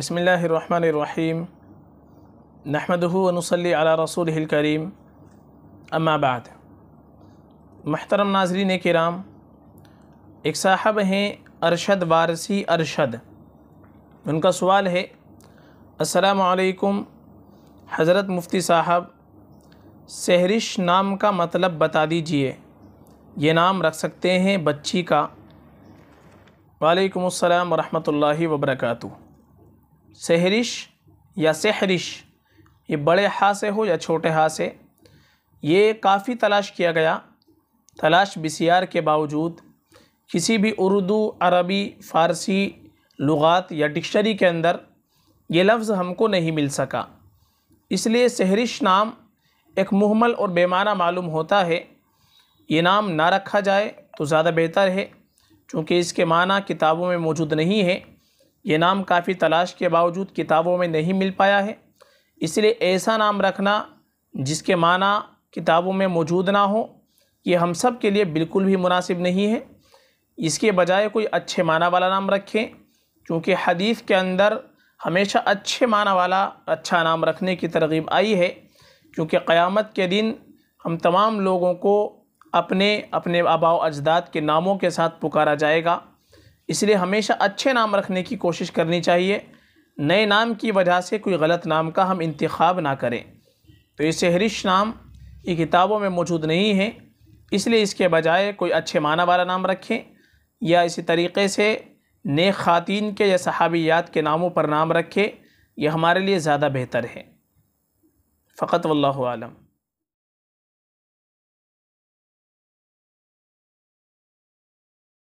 बसमीम नहमदनसली अला रसूल करीम अम्माबाद महतरम नाजरीन के राम एक साहब हैं अरशद वारसी अरशद उनका सवाल है असलकुम हज़रत मुफ्ती साहब सहरिश नाम का मतलब बता दीजिए ये नाम रख सकते हैं बच्ची का वालेकुम अस्सलाम वरहमतुल्लाहि वबरकू सहरिश या सहरिश ये बड़े हा से हो या छोटे हा से ये काफ़ी तलाश किया गया तलाश बिसियार के बावजूद किसी भी उर्दू अरबी फ़ारसी लुगात या डिक्शनरी के अंदर ये लफ्ज़ हमको नहीं मिल सका इसलिए सहरिश नाम एक मुहमल और बेमाना मालूम होता है ये नाम ना रखा जाए तो ज़्यादा बेहतर है क्योंकि इसके माना किताबों में मौजूद नहीं है ये नाम काफ़ी तलाश के बावजूद किताबों में नहीं मिल पाया है इसलिए ऐसा नाम रखना जिसके माना किताबों में मौजूद ना हो ये हम सब के लिए बिल्कुल भी मुनासिब नहीं है इसके बजाय कोई अच्छे माना वाला नाम रखें क्योंकि हदीस के अंदर हमेशा अच्छे माना वाला अच्छा नाम रखने की तरगीब आई है क्योंकि क़यामत के दिन हम तमाम लोगों को अपने अपने आबाव अजदाद के नामों के साथ पुकारा जाएगा इसलिए हमेशा अच्छे नाम रखने की कोशिश करनी चाहिए नए नाम की वजह से कोई गलत नाम का हम इंतखब ना करें तो ये सहरिश नाम ये किताबों में मौजूद नहीं है इसलिए इसके बजाय कोई अच्छे माना वाला नाम रखें या इसी तरीके से नए ख़ातिन के या सहाबियात के नामों पर नाम रखें यह हमारे लिए ज़्यादा बेहतर है फ़कत वल्लम